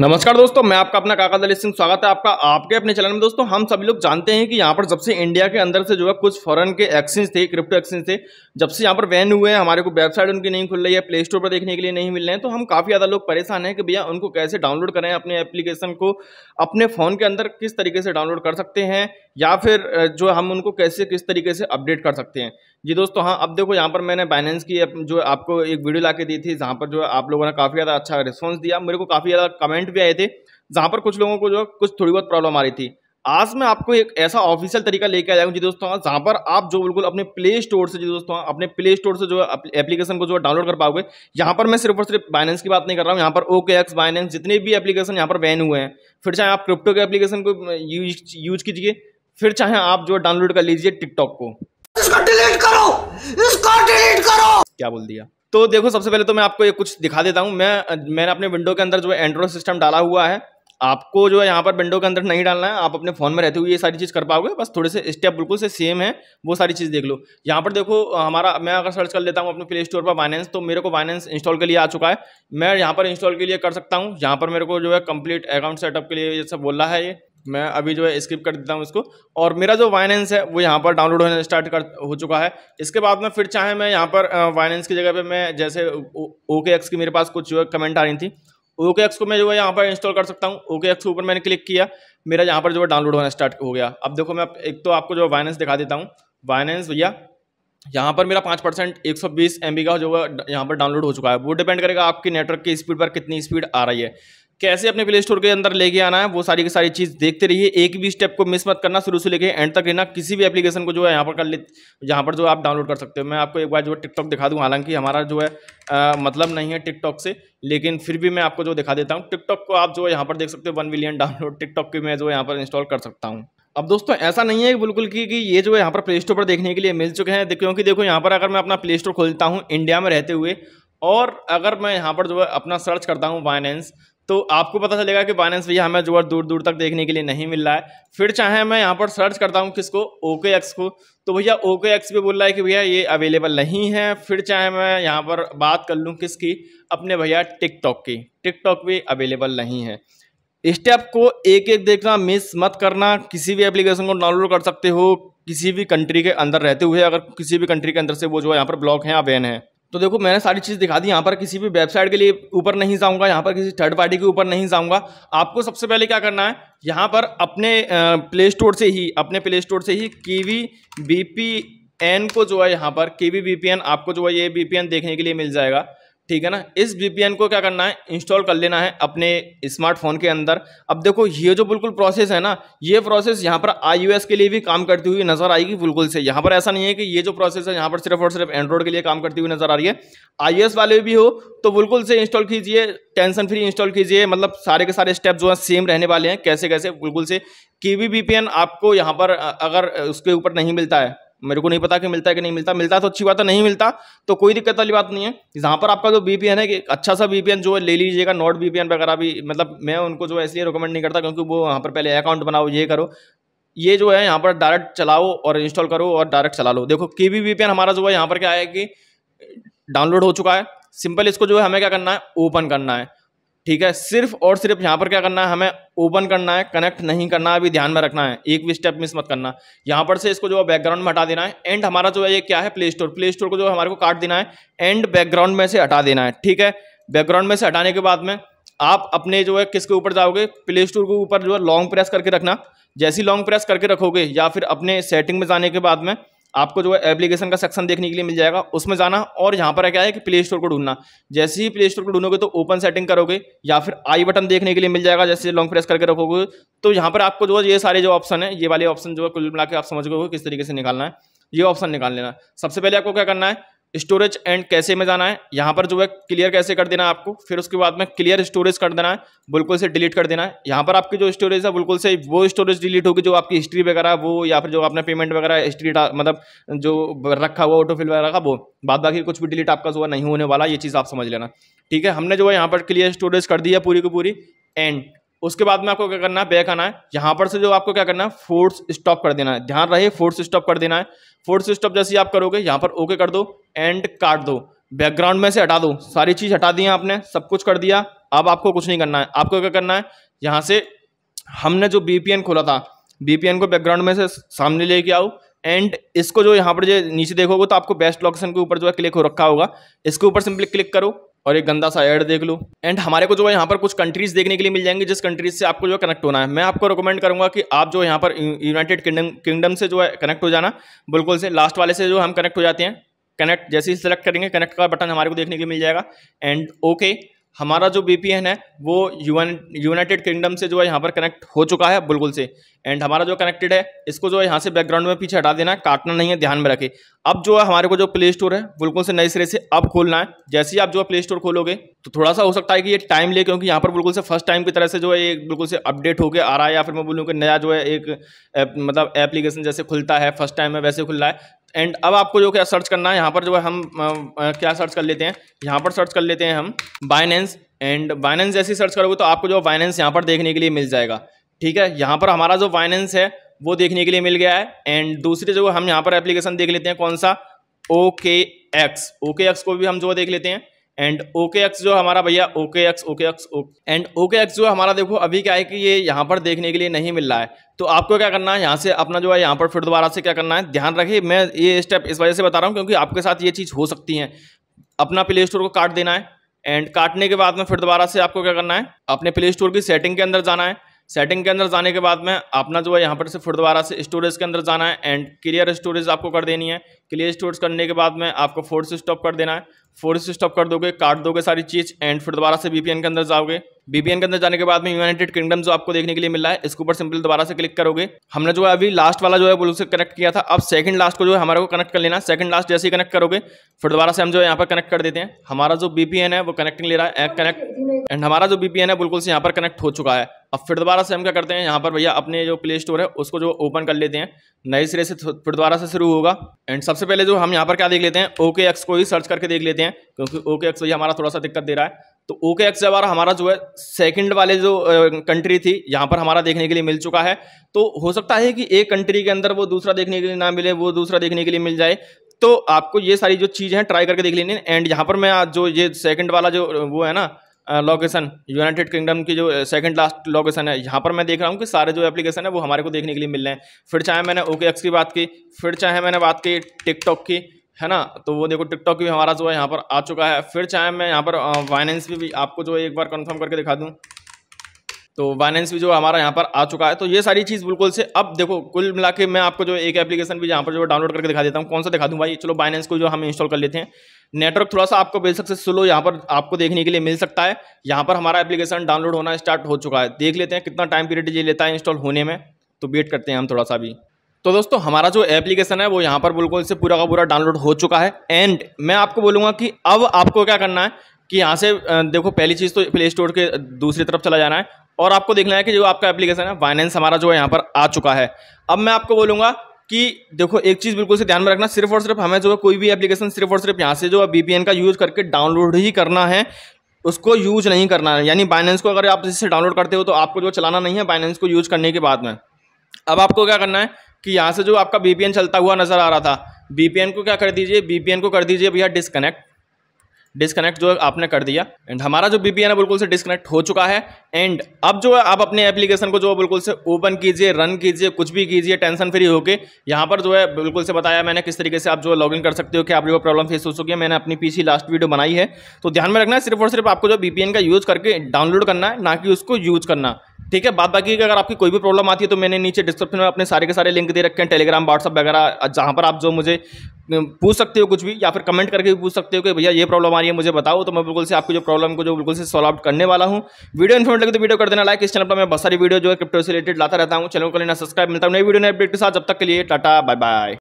नमस्कार दोस्तों मैं आपका अपना काका दलित सिंह स्वागत है आपका आपके अपने चैनल में दोस्तों हम सभी लोग जानते हैं कि यहाँ पर जब से इंडिया के अंदर से जो है कुछ फॉरेन के एक्सचेंज थे क्रिप्टो एक्सचेंज थे जब से यहाँ पर बैन हुए हैं हमारे को वेबसाइट उनकी नहीं खुल रही है प्ले स्टोर पर देखने के लिए नहीं मिल रहे हैं तो हम काफ़ी ज़्यादा लोग परेशान हैं कि भैया उनको कैसे डाउनलोड करें अपने एप्लीकेशन को अपने फ़ोन के अंदर किस तरीके से डाउनलोड कर सकते हैं या फिर जो हम उनको कैसे किस तरीके से अपडेट कर सकते हैं जी दोस्तों हाँ अब देखो यहाँ पर मैंने बाइनेंस की जो आपको एक वीडियो ला दी थी जहाँ पर जो आप लोगों ने काफ़ी ज़्यादा अच्छा रिस्पॉन्स दिया मेरे को काफ़ी ज़्यादा कमेंट पॉइंट भी आए थे जहां पर कुछ लोगों को जो कुछ थोड़ी बहुत प्रॉब्लम आ रही थी आज मैं आपको एक ऐसा ऑफिशियल तरीका लेके आया हूँ जी दोस्तों जहाँ पर आप जो बिल्कुल अपने प्ले स्टोर से जी दोस्तों अपने प्ले स्टोर से जो एप्लीकेशन को जो डाउनलोड कर पाओगे यहाँ पर मैं सिर्फ और सिर्फ बाइनेंस की बात नहीं कर रहा हूँ यहाँ पर ओके एक्स बाइनेंस जितने भी एप्लीकेशन यहाँ पर बैन हुए हैं फिर चाहे आप क्रिप्टो के एप्लीकेशन को यूज यूज कीजिए फिर चाहे आप जो डाउनलोड कर लीजिए टिकटॉक को डिलीट करो डिलीट करो क्या बोल दिया तो देखो सबसे पहले तो मैं आपको ये कुछ दिखा देता हूँ मैं मैंने अपने विंडो के अंदर जो एंड्रॉयड सिस्टम डाला हुआ है आपको जो है यहाँ पर विंडो के अंदर नहीं डालना है आप अपने फ़ोन में रहते हुए ये सारी चीज़ कर पाओगे बस थोड़े से स्टेप बिल्कुल से सेम है वो सारी चीज़ देख लो यहाँ पर देखो हमारा मैं अगर सर्च कर लेता हूँ अपने प्ले स्टोर पर बाइनेंस तो मेरे को बाइनेंस इंस्टॉल के लिए आ चुका है मैं यहाँ पर इंस्टॉल के लिए कर सकता हूँ यहाँ पर मेरे को जो है कंप्लीट अकाउंट सेटअप के लिए ये सब बोल रहा है ये मैं अभी जो है स्किप कर देता हूँ इसको और मेरा जो वाइनेंस है वो यहाँ पर डाउनलोड होने स्टार्ट कर हो चुका है इसके बाद में फिर चाहे मैं यहाँ पर वाइनेंस की जगह पे मैं जैसे ओके एक्स की मेरे पास कुछ जो कमेंट आ रही थी ओके एक्स को मैं जो है यहाँ पर इंस्टॉल कर सकता हूँ ओके एक्स के ऊपर मैंने क्लिक किया मेरा यहाँ पर जो है डाउनलोड होना स्टार्ट हो गया अब देखो मैं एक तो आपको जो वाइनेंस दिखा देता हूँ वाइनेंस भैया यहाँ पर मेरा पाँच परसेंट एक सौ बीस एम बी का जो है यहाँ पर डाउनलोड हो चुका है वो डिपेंड करेगा आपकी नेटवर्क की स्पीड पर कितनी स्पीड आ रही है कैसे अपने प्ले स्टोर के अंदर लेके आना है वो सारी की सारी चीज़ देखते रहिए एक भी स्टेप को मिस मत करना शुरू से लेके एंड तक रहना किसी भी एप्लीकेशन को जो है यहाँ पर कर ले यहाँ पर जो आप डाउनलोड कर सकते हो मैं आपको एक बार जो है टिकटॉक दिखा दूँ हालांकि हमारा जो है आ, मतलब नहीं है टिकटॉक से लेकिन फिर भी मैं आपको जो दिखा देता हूँ टिकटॉक को आप जो है यहाँ पर देख सकते हो वन मिलियन डाउनलोड टिकटॉक की मैं जो यहाँ पर इंस्टॉल कर सकता हूँ अब दोस्तों ऐसा नहीं है बिल्कुल कि कि ये जो है यहाँ पर प्ले स्टोर पर देखने के लिए मिल चुके हैं क्योंकि देखो यहाँ पर अगर मैं अपना प्ले स्टोर खोलता हूँ इंडिया में रहते हुए और अगर मैं यहाँ पर जो है अपना सर्च करता हूँ फाइनेंस तो आपको पता चलेगा कि बाइनेंस भैया हमें जो है दूर दूर तक देखने के लिए नहीं मिल रहा है फिर चाहे मैं यहाँ पर सर्च करता हूँ किसको ओके एक्स को तो भैया ओके एक्स भी बोल रहा है कि भैया ये अवेलेबल नहीं है फिर चाहे मैं यहाँ पर बात कर लूँ किसकी अपने भैया टिकटॉक की टिकटॉक भी अवेलेबल नहीं है स्टेप को एक एक देखना मिस मत करना किसी भी एप्लीकेशन को डाउनलोड कर सकते हो किसी भी कंट्री के अंदर रहते हुए अगर किसी भी कंट्री के अंदर से वो जो है यहाँ पर ब्लॉक हैं या बैन है तो देखो मैंने सारी चीज़ दिखा दी यहाँ पर किसी भी वेबसाइट के लिए ऊपर नहीं जाऊँगा यहाँ पर किसी थर्ड पार्टी के ऊपर नहीं जाऊँगा आपको सबसे पहले क्या करना है यहाँ पर अपने प्ले स्टोर से ही अपने प्ले स्टोर से ही वी बी एन को जो है यहाँ पर के वी बी पी एन आपको जो है ये बी पी एन देखने के लिए मिल जाएगा ठीक है ना इस वी को क्या करना है इंस्टॉल कर लेना है अपने स्मार्टफोन के अंदर अब देखो ये जो बिल्कुल प्रोसेस है ना ये प्रोसेस यहाँ पर आई के लिए भी काम करती हुई नजर आएगी बिल्कुल से यहाँ पर ऐसा नहीं है कि ये जो प्रोसेस है यहाँ पर सिर्फ और सिर्फ एंड्रॉइड के लिए काम करती हुई नजर आ रही है आई वाले भी हो तो बिल्कुल से इंस्टॉल कीजिए टेंशन फ्री इंस्टॉल कीजिए मतलब सारे के सारे स्टेप जो है सेम रहने वाले हैं कैसे कैसे बिल्कुल से की वी आपको यहाँ पर अगर उसके ऊपर नहीं मिलता है मेरे को नहीं पता कि मिलता है कि नहीं मिलता मिलता तो अच्छी बात है नहीं मिलता तो कोई दिक्कत वाली बात नहीं है जहाँ पर आपका जो बी है कि अच्छा सा बी जो है ले लीजिएगा नॉट बी वगैरह भी मतलब मैं उनको जो है इसलिए रिकमेंड नहीं करता क्योंकि वो वहाँ पर पहले अकाउंट बनाओ ये करो ये जो है यहाँ पर डायरेक्ट चलाओ और इंस्टॉल करो और डायरेक्ट चला लो देखो के वी हमारा जो है यहाँ पर क्या है कि डाउनलोड हो चुका है सिंपल इसको जो है हमें क्या करना है ओपन करना है ठीक है सिर्फ और सिर्फ यहाँ पर क्या करना है हमें ओपन करना है कनेक्ट नहीं करना है अभी ध्यान में रखना है एक भी स्टेप मिस मत करना यहाँ पर से इसको जो बैकग्राउंड में हटा देना है एंड हमारा जो है ये क्या है प्ले स्टोर प्ले स्टोर को जो हमारे को काट देना है एंड बैकग्राउंड में से हटा देना है ठीक है बैकग्राउंड में से हटाने के बाद में आप अपने जो है किसके ऊपर जाओगे प्ले स्टोर के ऊपर जो है लॉन्ग प्रेस करके रखना जैसी लॉन्ग प्रेस करके रखोगे या फिर अपने सेटिंग में जाने के बाद में आपको जो है एप्लीकेशन का सेक्शन देखने के लिए मिल जाएगा उसमें जाना और यहाँ पर क्या है कि प्ले स्टोर को ढूंढना जैसे ही प्ले स्टोर को ढूंढोगे तो ओपन सेटिंग करोगे या फिर आई बटन देखने के लिए मिल जाएगा जैसे लॉन्ग प्रेस करके रखोगे तो यहाँ पर आपको जो है ये सारे जो ऑप्शन है ये वाले ऑप्शन जो है कुल मिला के आप समझ गए किस तरीके से निकालना है ये ऑप्शन निकाल लेना सबसे पहले आपको क्या करना है स्टोरेज एंड कैसे में जाना है यहाँ पर जो है क्लियर कैसे कर देना है आपको फिर उसके बाद में क्लियर स्टोरेज कर देना है बिल्कुल से डिलीट कर देना है यहाँ पर आपकी जो स्टोरेज है बिल्कुल से वो स्टोरेज डिलीट होगी जो आपकी हिस्ट्री वगैरह वो या फिर जो आपने पेमेंट वगैरह हिस्ट्री मतलब जो रखा हुआ ऑटोफिल वगैरह का वो बाद बाकी कुछ भी डिलीट आपका जो है नहीं होने वाला ये चीज़ आप समझ लेना ठीक है हमने जो है यहाँ पर क्लियर स्टोरेज कर दिया पूरी की पूरी एंड उसके बाद में आपको क्या करना है बैक आना है यहाँ पर से जो आपको क्या करना है फोर्स स्टॉप कर देना है ध्यान रहे फोर्स स्टॉप कर देना है फोर्स स्टॉप जैसे आप करोगे यहाँ पर ओके कर दो एंड काट दो बैकग्राउंड में से हटा दो सारी चीज़ हटा दी है आपने सब कुछ कर दिया अब आपको कुछ नहीं करना है आपको क्या करना है यहाँ से हमने जो बी खोला था बी को बैकग्राउंड में से सामने लेके आओ एंड इसको जो यहाँ पर जो नीचे देखोगे तो आपको बेस्ट लोकेशन के ऊपर जो है क्लिक हो रखा होगा इसके ऊपर सिंपली क्लिक करो और एक गंदा सा एड देख लो एंड हमारे को जो है यहाँ पर कुछ कंट्रीज़ देखने के लिए मिल जाएंगे जिस कंट्रीज से आपको जो है कनेक्ट होना है मैं आपको रिकमेंड करूँगा कि आप जो यहाँ पर यूनाइटेड किंगडम किंगडम से जो है कनेक्ट हो जाना बिल्कुल से लास्ट वाले से जो हम कनेक्ट हो जाते हैं कनेक्ट जैसे ही सेलेक्ट करेंगे कनेक्ट का बटन हमारे को देखने के लिए मिल जाएगा एंड ओके okay, हमारा जो बी है वो यूनाइटेड किंगडम से जो है यहाँ पर कनेक्ट हो चुका है बिल्कुल से एंड हमारा जो कनेक्टेड है इसको जो है यहाँ से बैकग्राउंड में पीछे हटा देना है काटना नहीं है ध्यान में रखें अब जो है हमारे को जो प्ले स्टोर है बिल्कुल से नए सिरे से अब खोलना है जैसे ही आप जो है प्ले स्टोर खोलोगे तो थोड़ा सा हो सकता है कि ये टाइम ले क्योंकि यहाँ पर बिल्कुल से फर्स्ट टाइम की तरह से जो है बिल्कुल से अपडेट होकर आ रहा है या फिर मैं बोलूँ कि नया जो है एक मतलब एप्लीकेशन जैसे खुलता है फर्स्ट टाइम में वैसे खुल है एंड अब आपको जो क्या सर्च करना है यहाँ पर जो है हम आ, आ, क्या सर्च कर लेते हैं यहाँ पर सर्च कर लेते हैं हम बाइनेंस एंड बाइनेंस जैसे सर्च करोगे तो आपको जो बाइनेंस यहाँ पर देखने के लिए मिल जाएगा ठीक है यहाँ पर हमारा जो बाइनेंस है वो देखने के लिए मिल गया है एंड दूसरी जो हम यहाँ पर एप्लीकेशन देख लेते हैं कौन सा ओके एक्स ओके एक्स को भी हम जो देख लेते हैं एंड ओके एक्स जो हमारा भैया okay X okay X and okay X जो हमारा देखो अभी क्या है कि ये यहाँ पर देखने के लिए नहीं मिल रहा है तो आपको क्या करना है यहाँ से अपना जो है यहाँ पर फिर दोबारा से क्या करना है ध्यान रखिए मैं ये स्टेप इस वजह से बता रहा हूँ क्योंकि आपके साथ ये चीज़ हो सकती है अपना प्ले स्टोर को काट देना है एंड काटने के बाद में फिर दोबारा से आपको क्या करना है अपने प्ले स्टोर की सेटिंग के अंदर जाना है सेटिंग के अंदर जाने के बाद में अपना जो है यहाँ पर से फिर दोबारा से स्टोरेज के अंदर जाना है एंड क्लियर स्टोरेज आपको कर देनी है क्लियर स्टोरेज करने के बाद में आपको फोर्स स्टॉप कर देना है फोर्स स्टॉप कर दोगे काट दोगे सारी चीज़ एंड फिर दोबारा से बीपीएन के अंदर जाओगे बीपीएन के अंदर जाने के बाद में यूनाइटेड किंगडम जो आपको देखने के लिए मिला है इसके ऊपर सिंपल दोबारा से क्लिक करोगे हमने जो है अभी लास्ट वाला जो है ब्लू से कनेक्ट किया था अब सेकंड लास्ट को जो है हमारे को कनेक्ट कर लेना सेकंड लास्ट जैसे ही कनेक्ट करोगे फिर दोबारा से हम जो है यहाँ पर कनेक्ट कर देते हैं हमारा जो बीपीएन है वो कनेक्टिंग ले रहा है कनेक्ट एंड हमारा जो बीपीएन है बिल्कुल से यहाँ पर कनेक्ट हो चुका है अब फिर दोबारा से हम क्या करते हैं यहाँ पर भैया अपने जो प्ले स्टोर है उसको जो ओपन कर लेते हैं नए सिरे से फिर दोबारा से शुरू होगा एंड सबसे पहले जो हम यहाँ पर क्या देख लेते हैं ओके एक्स को ही सर्च करके देख लेते हैं लेते हैं क्योंकि ओ के एक्स भैया हमारा थोड़ा सा दिक्कत दे रहा है तो ओ के एक्स हमारा हमारा जो है सेकंड वाले जो कंट्री थी यहाँ पर हमारा देखने के लिए मिल चुका है तो हो सकता है कि एक कंट्री के अंदर वो दूसरा देखने के लिए ना मिले वो दूसरा देखने के लिए मिल जाए तो आपको ये सारी जो चीज़ें हैं ट्राई करके देख लेनी है एंड यहाँ पर मैं जो ये सेकंड वाला जो वो है ना लोकेशन यूनाइटेड किंगडम की जो सेकंड लास्ट लोकेशन है यहाँ पर मैं देख रहा हूँ कि सारे जो एप्लीकेशन है वो हमारे को देखने के लिए मिल रहे हैं फिर चाहे मैंने ओके एक्स की बात की फिर चाहे मैंने बात की टिकटॉक की है ना तो वो देखो टिकटॉक भी हमारा जो है यहाँ पर आ चुका है फिर चाहे मैं यहाँ पर फाइनेंस भी, भी आपको जो है एक बार कंफर्म करके दिखा दूँ तो फाइनेंस भी जो हमारा यहाँ पर आ चुका है तो ये सारी चीज़ बिल्कुल से अब देखो कुल मिला के मैं आपको जो एक एप्लीकेशन भी यहाँ पर जो डाउनलोड करके दिखा देता हूँ कौन सा दिखा दूँ भाई चलो वाइनेंस को जो हम इंस्टॉल कर लेते हैं नेटवर्क थोड़ा सा आपको बेशक से स्लो यहाँ पर आपको देखने के लिए मिल सकता है यहाँ पर हमारा एप्लीकेशन डाउनलोड होना स्टार्ट हो चुका है देख लेते हैं कितना टाइम पीरियड ये लेता है इंस्टॉल होने में तो वेट करते हैं हम थोड़ा सा भी तो दोस्तों हमारा जो एप्लीकेशन है वो यहाँ पर बिल्कुल से पूरा का पूरा डाउनलोड हो चुका है एंड मैं आपको बोलूँगा कि अब आपको क्या करना है कि यहाँ से देखो पहली चीज़ तो प्ले स्टोर के दूसरी तरफ चला जाना है और आपको देखना है कि जो आपका एप्लीकेशन है फाइनेंस हमारा जो है यहाँ पर आ चुका है अब मैं आपको बोलूँगा कि देखो एक चीज़ बिल्कुल से ध्यान में रखना सिर्फ और सिर्फ हमें जो है कोई भी एप्लीकेशन सिर्फ और सिर्फ यहाँ से जो है बी का यूज़ करके डाउनलोड ही करना है उसको यूज नहीं करना है यानी बाइनेंस को अगर आप इससे डाउनलोड करते हो तो आपको जो चलाना नहीं है बाइनेंस को यूज करने के बाद में अब आपको क्या करना है कि यहाँ से जो आपका बी चलता हुआ नज़र आ रहा था बी को क्या कर दीजिए बी को कर दीजिए भैया डिसकनेक्ट डिसकनेक्ट जो आपने कर दिया एंड हमारा जो बी है बिल्कुल से डिसकनेक्ट हो चुका है एंड अब जो है आप अपने एप्लीकेशन को जो है बिल्कुल से ओपन कीजिए रन कीजिए कुछ भी कीजिए टेंशन फ्री होके यहाँ पर जो है बिल्कुल से बताया मैंने किस तरीके से आप जो लॉगिन कर सकते हो कि आप जो प्रॉब्लम फेस हो चुकी है मैंने अपनी पीछे लास्ट वीडियो बनाई है तो ध्यान में रखना सिर्फ और सिर्फ आपको जो बी का यूज़ करके डाउनलोड करना है ना कि उसको यूज़ करना ठीक है बाद बाकी अगर आपकी कोई भी प्रॉब्लम आती है तो मैंने नीचे डिस्क्रिप्शन में अपने सारे के सारे लिंक दे रखे हैं टेलीग्राम व्हाट्सअप वगैरह जहाँ पर आप जो मुझे पूछ सकते हो कुछ भी या फिर कमेंट करके भी पूछ सकते हो कि भैया ये प्रॉब्लम आ रही है मुझे बताओ तो मैं बिल्कुल से आपकी जो प्रॉब्लम को जो बिल्कुल से सॉल्व आउट करने वाला हूँ वीडियो इन्फॉर्मेट लगे तो वीडियो कर देना लाइक इस चैनल पर मैं बहुत सारी वीडियो जो है क्रिप्टो से रिलेटेड लाता रहता हूँ चैनल को लेना सब्सक्राइब मिलता हूँ नई वीडियो ने अपडेट के साथ जब तक के लिए टाटा बाय बाय